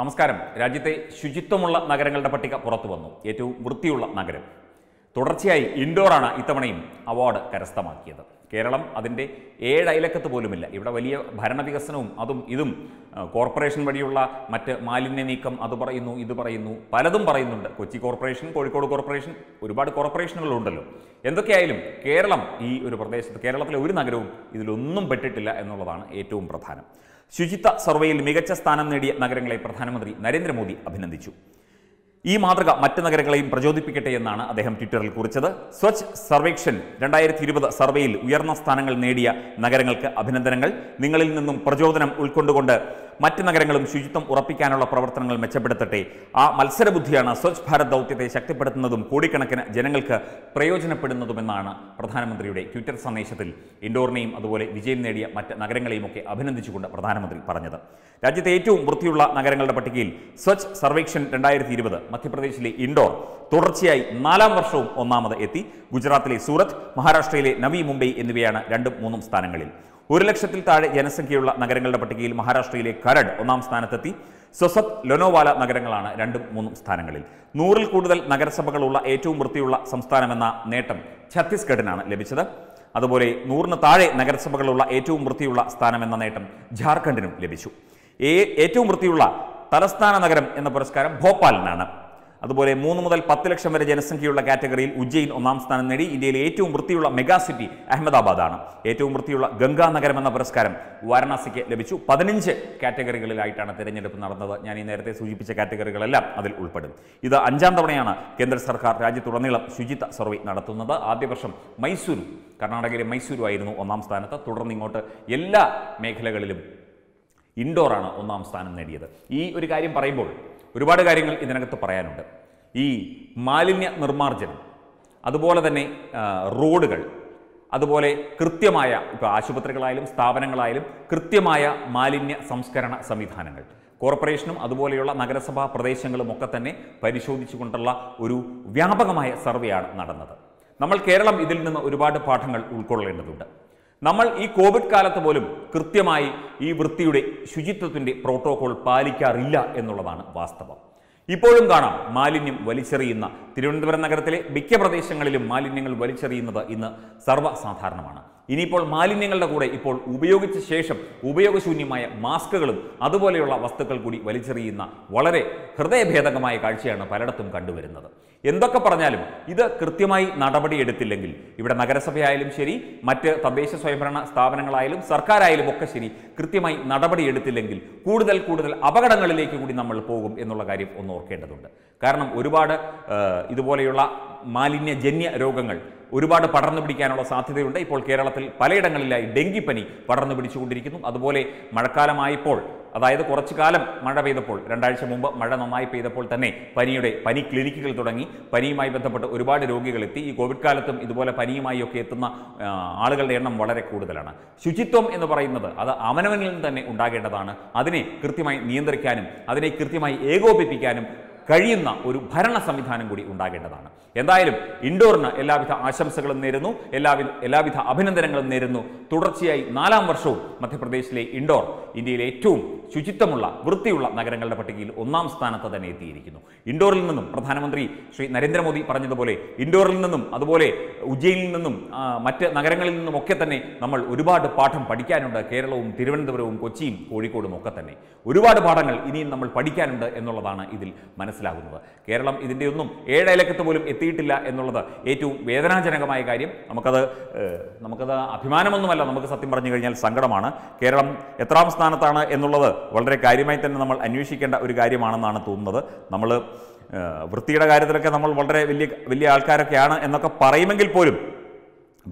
നമസ്കാരം രാജ്യത്തെ ശുചിത്വമുള്ള നഗരങ്ങളുടെ പട്ടിക പുറത്തു വന്നു ഏറ്റവും വൃത്തിയുള്ള നഗരം തുടർച്ചയായി ഇൻഡോറാണ് ഇത്തവണയും അവാർഡ് കരസ്ഥമാക്കിയത് കേരളം അതിൻ്റെ ഏഴ് അയലക്കത്ത് പോലുമില്ല ഇവിടെ വലിയ ഭരണവികസനവും അതും ഇതും കോർപ്പറേഷൻ വഴിയുള്ള മറ്റ് മാലിന്യ നീക്കം അത് പറയുന്നു ഇത് പറയുന്നു പലതും പറയുന്നുണ്ട് കൊച്ചി കോർപ്പറേഷൻ കോഴിക്കോട് കോർപ്പറേഷൻ ഒരുപാട് കോർപ്പറേഷനുകളുണ്ടല്ലോ എന്തൊക്കെയായാലും കേരളം ഈ ഒരു പ്രദേശത്ത് കേരളത്തിലെ ഒരു നഗരവും ഇതിലൊന്നും പെട്ടിട്ടില്ല എന്നുള്ളതാണ് ഏറ്റവും പ്രധാനം ശുചിത്വ സർവേയിൽ മികച്ച സ്ഥാനം നേടിയ നഗരങ്ങളെ പ്രധാനമന്ത്രി നരേന്ദ്രമോദി അഭിനന്ദിച്ചു ഈ മാതൃക മറ്റ് നഗരങ്ങളെയും പ്രചോദിപ്പിക്കട്ടെ എന്നാണ് അദ്ദേഹം ട്വിറ്ററിൽ കുറിച്ചത് സ്വച്ഛ് സർവേക്ഷൻ രണ്ടായിരത്തി ഇരുപത് സർവേയിൽ ഉയർന്ന സ്ഥാനങ്ങൾ നേടിയ നഗരങ്ങൾക്ക് അഭിനന്ദനങ്ങൾ നിങ്ങളിൽ നിന്നും പ്രചോദനം ഉൾക്കൊണ്ടുകൊണ്ട് മറ്റ് നഗരങ്ങളും ശുചിത്വം ഉറപ്പിക്കാനുള്ള പ്രവർത്തനങ്ങൾ മെച്ചപ്പെടുത്തട്ടെ ആ മത്സരബുദ്ധിയാണ് സ്വച്ഛ് ഭാരത് ദൗത്യത്തെ ശക്തിപ്പെടുത്തുന്നതും കോടിക്കണക്കിന് ജനങ്ങൾക്ക് പ്രയോജനപ്പെടുന്നതുമെന്നാണ് പ്രധാനമന്ത്രിയുടെ ട്വിറ്റർ സന്ദേശത്തിൽ ഇൻഡോറിനെയും അതുപോലെ വിജയം നേടിയ മറ്റ് ഒക്കെ അഭിനന്ദിച്ചുകൊണ്ട് പ്രധാനമന്ത്രി പറഞ്ഞത് രാജ്യത്തെ ഏറ്റവും വൃത്തിയുള്ള നഗരങ്ങളുടെ പട്ടികയിൽ സ്വച്ഛ് സർവേക്ഷൻ രണ്ടായിരത്തി ഇരുപത് മധ്യപ്രദേശിലെ ഇൻഡോർ തുടർച്ചയായി നാലാം വർഷവും ഒന്നാമത് എത്തി ഗുജറാത്തിലെ സൂറത്ത് മഹാരാഷ്ട്രയിലെ നവി മുംബൈ എന്നിവയാണ് രണ്ടും മൂന്നും സ്ഥാനങ്ങളിൽ ഒരു ലക്ഷത്തിൽ താഴെ ജനസംഖ്യയുള്ള നഗരങ്ങളുടെ പട്ടികയിൽ മഹാരാഷ്ട്രയിലെ കരട് ഒന്നാം സ്ഥാനത്തെത്തി സൊസത് ലൊനോവാല നഗരങ്ങളാണ് രണ്ടും മൂന്നും സ്ഥാനങ്ങളിൽ നൂറിൽ കൂടുതൽ നഗരസഭകളുള്ള ഏറ്റവും വൃത്തിയുള്ള സംസ്ഥാനമെന്ന നേട്ടം ഛത്തീസ്ഗഡിനാണ് ലഭിച്ചത് അതുപോലെ നൂറിന് താഴെ നഗരസഭകളുള്ള ഏറ്റവും വൃത്തിയുള്ള സ്ഥാനമെന്ന നേട്ടം ജാർഖണ്ഡിനും ലഭിച്ചു ഏറ്റവും വൃത്തിയുള്ള തലസ്ഥാന നഗരം എന്ന പുരസ്കാരം ഭോപ്പാലിനാണ് അതുപോലെ മൂന്ന് മുതൽ പത്ത് ലക്ഷം വരെ ജനസംഖ്യയുള്ള കാറ്റഗറിയിൽ ഉജ്ജയിൻ ഒന്നാം സ്ഥാനം നേടി ഇന്ത്യയിലെ ഏറ്റവും വൃത്തിയുള്ള മെഗാ സിറ്റി അഹമ്മദാബാദാണ് ഏറ്റവും വൃത്തിയുള്ള ഗംഗാ നഗരം എന്ന പുരസ്കാരം വാരണാസിക്ക് ലഭിച്ചു പതിനഞ്ച് കാറ്റഗറികളിലായിട്ടാണ് തെരഞ്ഞെടുപ്പ് നടന്നത് ഞാൻ ഈ നേരത്തെ സൂചിപ്പിച്ച കാറ്റഗറികളെല്ലാം അതിൽ ഉൾപ്പെടും ഇത് അഞ്ചാം തവണയാണ് കേന്ദ്ര സർക്കാർ രാജ്യത്തുടനീളം ശുചിത്വ സർവേ നടത്തുന്നത് ആദ്യ വർഷം മൈസൂരു കർണാടകയിലെ മൈസൂരുമായിരുന്നു ഒന്നാം സ്ഥാനത്ത് തുടർന്ന് ഇങ്ങോട്ട് എല്ലാ മേഖലകളിലും ഇൻഡോറാണ് ഒന്നാം സ്ഥാനം നേടിയത് ഈ ഒരു കാര്യം പറയുമ്പോൾ ഒരുപാട് കാര്യങ്ങൾ ഇതിനകത്ത് പറയാനുണ്ട് ഈ മാലിന്യ നിർമ്മാർജ്ജനം അതുപോലെ തന്നെ റോഡുകൾ അതുപോലെ കൃത്യമായ ഇപ്പോൾ ആശുപത്രികളായാലും സ്ഥാപനങ്ങളായാലും കൃത്യമായ മാലിന്യ സംസ്കരണ സംവിധാനങ്ങൾ കോർപ്പറേഷനും അതുപോലെയുള്ള നഗരസഭാ പ്രദേശങ്ങളും ഒക്കെ തന്നെ പരിശോധിച്ചുകൊണ്ടുള്ള ഒരു വ്യാപകമായ സർവേയാണ് നടന്നത് നമ്മൾ കേരളം ഇതിൽ നിന്ന് ഒരുപാട് പാഠങ്ങൾ ഉൾക്കൊള്ളേണ്ടതുണ്ട് നമ്മൾ ഈ കോവിഡ് കാലത്ത് പോലും കൃത്യമായി ഈ വൃത്തിയുടെ ശുചിത്വത്തിൻ്റെ പ്രോട്ടോകോൾ പാലിക്കാറില്ല എന്നുള്ളതാണ് വാസ്തവം ഇപ്പോഴും കാണാം മാലിന്യം വലിച്ചെറിയുന്ന തിരുവനന്തപുരം നഗരത്തിലെ മിക്ക പ്രദേശങ്ങളിലും മാലിന്യങ്ങൾ വലിച്ചെറിയുന്നത് ഇന്ന് സർവ്വസാധാരണമാണ് ഇനിയിപ്പോൾ മാലിന്യങ്ങളുടെ കൂടെ ഇപ്പോൾ ഉപയോഗിച്ച ശേഷം ഉപയോഗശൂന്യമായ മാസ്കുകളും അതുപോലെയുള്ള വസ്തുക്കൾ കൂടി വലിച്ചെറിയുന്ന വളരെ ഹൃദയഭേദകമായ കാഴ്ചയാണ് പലയിടത്തും കണ്ടുവരുന്നത് എന്തൊക്കെ പറഞ്ഞാലും ഇത് കൃത്യമായി നടപടിയെടുത്തില്ലെങ്കിൽ ഇവിടെ നഗരസഭയായാലും ശരി മറ്റ് തദ്ദേശ സ്വയംഭരണ സ്ഥാപനങ്ങളായാലും സർക്കാരായാലും ഒക്കെ ശരി കൃത്യമായി നടപടിയെടുത്തില്ലെങ്കിൽ കൂടുതൽ കൂടുതൽ അപകടങ്ങളിലേക്ക് കൂടി നമ്മൾ പോകും എന്നുള്ള കാര്യം ഒന്ന് ഓർക്കേണ്ടതുണ്ട് കാരണം ഒരുപാട് ഇതുപോലെയുള്ള മാലിന്യജന്യ രോഗങ്ങൾ ഒരുപാട് പടർന്നു പിടിക്കാനുള്ള സാധ്യതയുണ്ട് ഇപ്പോൾ കേരളത്തിൽ പലയിടങ്ങളിലായി ഡെങ്കിപ്പനി പടർന്നു പിടിച്ചുകൊണ്ടിരിക്കുന്നു അതുപോലെ മഴക്കാലമായപ്പോൾ അതായത് കുറച്ചു കാലം മഴ പെയ്തപ്പോൾ രണ്ടാഴ്ച മുമ്പ് മഴ നന്നായി പെയ്തപ്പോൾ തന്നെ പനിയുടെ പനി ക്ലിനിക്കുകൾ തുടങ്ങി പനിയുമായി ബന്ധപ്പെട്ട് ഒരുപാട് രോഗികൾ എത്തി ഈ കോവിഡ് കാലത്തും ഇതുപോലെ പനിയുമായി ഒക്കെ എത്തുന്ന ആളുകളുടെ എണ്ണം വളരെ കൂടുതലാണ് ശുചിത്വം എന്ന് പറയുന്നത് അത് അവനവനിൽ നിന്ന് തന്നെ ഉണ്ടാകേണ്ടതാണ് അതിനെ കൃത്യമായി നിയന്ത്രിക്കാനും അതിനെ കൃത്യമായി ഏകോപിപ്പിക്കാനും കഴിയുന്ന ഒരു ഭരണ സംവിധാനം കൂടി ഉണ്ടാകേണ്ടതാണ് എന്തായാലും ഇൻഡോറിന് എല്ലാവിധ ആശംസകളും നേരുന്നു എല്ലാവിധ എല്ലാവിധ അഭിനന്ദനങ്ങളും നേരുന്നു തുടർച്ചയായി നാലാം വർഷവും മധ്യപ്രദേശിലെ ഇൻഡോർ ഇന്ത്യയിലെ ഏറ്റവും ശുചിത്വമുള്ള വൃത്തിയുള്ള നഗരങ്ങളുടെ പട്ടികയിൽ ഒന്നാം സ്ഥാനത്ത് തന്നെ എത്തിയിരിക്കുന്നു ഇൻഡോറിൽ നിന്നും പ്രധാനമന്ത്രി ശ്രീ നരേന്ദ്രമോദി പറഞ്ഞതുപോലെ ഇൻഡോറിൽ നിന്നും അതുപോലെ ഉജ്ജയിനിൽ നിന്നും മറ്റ് നഗരങ്ങളിൽ നിന്നുമൊക്കെ തന്നെ നമ്മൾ ഒരുപാട് പാഠം പഠിക്കാനുണ്ട് കേരളവും തിരുവനന്തപുരവും കൊച്ചിയും കോഴിക്കോടും ഒക്കെ തന്നെ ഒരുപാട് പാഠങ്ങൾ ഇനിയും നമ്മൾ പഠിക്കാനുണ്ട് എന്നുള്ളതാണ് ഇതിൽ മനസ്സിലാകുന്നത് കേരളം ഇതിൻ്റെ ഒന്നും ഏഴയലക്കത്ത് പോലും എത്തിയിട്ടില്ല എന്നുള്ളത് ഏറ്റവും വേദനാജനകമായ കാര്യം നമുക്കത് നമുക്കത് അഭിമാനമൊന്നുമല്ല നമുക്ക് സത്യം പറഞ്ഞു കഴിഞ്ഞാൽ സങ്കടമാണ് കേരളം എത്രാം സ്ഥാനത്താണ് എന്നുള്ളത് വളരെ കാര്യമായി തന്നെ നമ്മൾ അന്വേഷിക്കേണ്ട ഒരു കാര്യമാണെന്നാണ് തോന്നുന്നത് നമ്മൾ വൃത്തിയുടെ കാര്യത്തിലൊക്കെ നമ്മൾ വളരെ വലിയ വലിയ ആൾക്കാരൊക്കെയാണ് എന്നൊക്കെ പറയുമെങ്കിൽ പോലും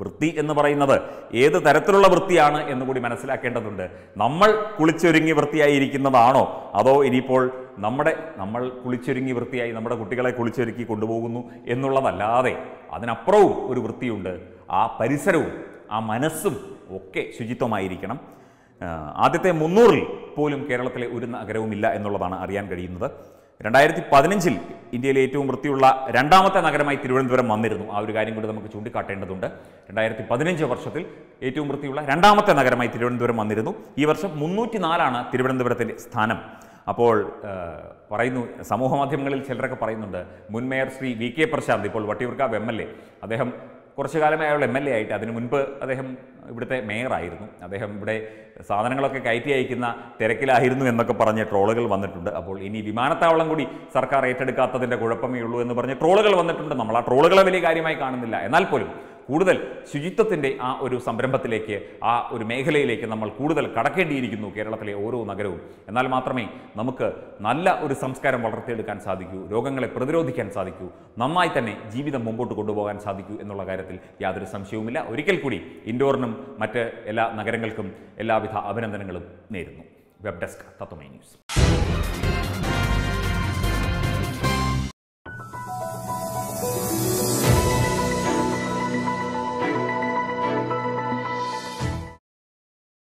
വൃത്തി എന്ന് പറയുന്നത് ഏത് തരത്തിലുള്ള വൃത്തിയാണ് എന്ന് കൂടി മനസ്സിലാക്കേണ്ടതുണ്ട് നമ്മൾ കുളിച്ചൊരുങ്ങി വൃത്തിയായിരിക്കുന്നതാണോ അതോ ഇനിയിപ്പോൾ നമ്മുടെ നമ്മൾ കുളിച്ചൊരുങ്ങി വൃത്തിയായി നമ്മുടെ കുട്ടികളെ കുളിച്ചൊരുക്കി കൊണ്ടുപോകുന്നു എന്നുള്ളതല്ലാതെ അതിനപ്പുറവും ഒരു വൃത്തിയുണ്ട് ആ പരിസരവും ആ മനസ്സും ഒക്കെ ശുചിത്വമായിരിക്കണം ആദ്യത്തെ മുന്നൂറിൽ പോലും കേരളത്തിലെ ഒരു നഗരവുമില്ല എന്നുള്ളതാണ് അറിയാൻ കഴിയുന്നത് രണ്ടായിരത്തി പതിനഞ്ചിൽ ഇന്ത്യയിലെ ഏറ്റവും വൃത്തിയുള്ള രണ്ടാമത്തെ നഗരമായി തിരുവനന്തപുരം വന്നിരുന്നു ആ ഒരു കാര്യം കൂടി നമുക്ക് ചൂണ്ടിക്കാട്ടേണ്ടതുണ്ട് രണ്ടായിരത്തി പതിനഞ്ച് വർഷത്തിൽ ഏറ്റവും വൃത്തിയുള്ള രണ്ടാമത്തെ നഗരമായി തിരുവനന്തപുരം വന്നിരുന്നു ഈ വർഷം മുന്നൂറ്റി നാലാണ് തിരുവനന്തപുരത്തിൻ്റെ സ്ഥാനം അപ്പോൾ പറയുന്നു സമൂഹ മാധ്യമങ്ങളിൽ ചിലരൊക്കെ പറയുന്നുണ്ട് മുൻ mayor Shri V K Prashanth ഇപ്പോൾ വട്ടിയൂർക്കാവ് എം എൽ എ അദ്ദേഹം കുറച്ചു കാലമായുള്ള എം എൽ എ ആയിട്ട് അതിനു മുൻപ് അദ്ദേഹം ഇവിടുത്തെ മേയറായിരുന്നു അദ്ദേഹം ഇവിടെ സാധനങ്ങളൊക്കെ കയറ്റി അയക്കുന്ന തിരക്കിലായിരുന്നു എന്നൊക്കെ പറഞ്ഞ് ട്രോളുകൾ വന്നിട്ടുണ്ട് അപ്പോൾ ഇനി വിമാനത്താവളം കൂടി സർക്കാർ ഏറ്റെടുക്കാത്തതിൻ്റെ കുഴപ്പമേ ഉള്ളൂ എന്ന് പറഞ്ഞ് ട്രോളുകൾ വന്നിട്ടുണ്ട് നമ്മൾ ആ ട്രോളുകളെ വലിയ കാര്യമായി കാണുന്നില്ല എന്നാൽ പോലും കൂടുതൽ ശുചിത്വത്തിൻ്റെ ആ ഒരു സംരംഭത്തിലേക്ക് ആ ഒരു മേഖലയിലേക്ക് നമ്മൾ കൂടുതൽ കടക്കേണ്ടിയിരിക്കുന്നു കേരളത്തിലെ ഓരോ നഗരവും എന്നാൽ മാത്രമേ നമുക്ക് നല്ല ഒരു സംസ്കാരം വളർത്തിയെടുക്കാൻ സാധിക്കൂ രോഗങ്ങളെ പ്രതിരോധിക്കാൻ സാധിക്കൂ നന്നായി തന്നെ ജീവിതം മുമ്പോട്ട് കൊണ്ടുപോകാൻ സാധിക്കൂ എന്നുള്ള കാര്യത്തിൽ യാതൊരു സംശയവുമില്ല ഒരിക്കൽ കൂടി ഇൻഡോറിനും മറ്റ് എല്ലാ നഗരങ്ങൾക്കും എല്ലാവിധ അഭിനന്ദനങ്ങളും നേരുന്നു വെബ് ഡെസ്ക് തത്വമൈ ന്യൂസ്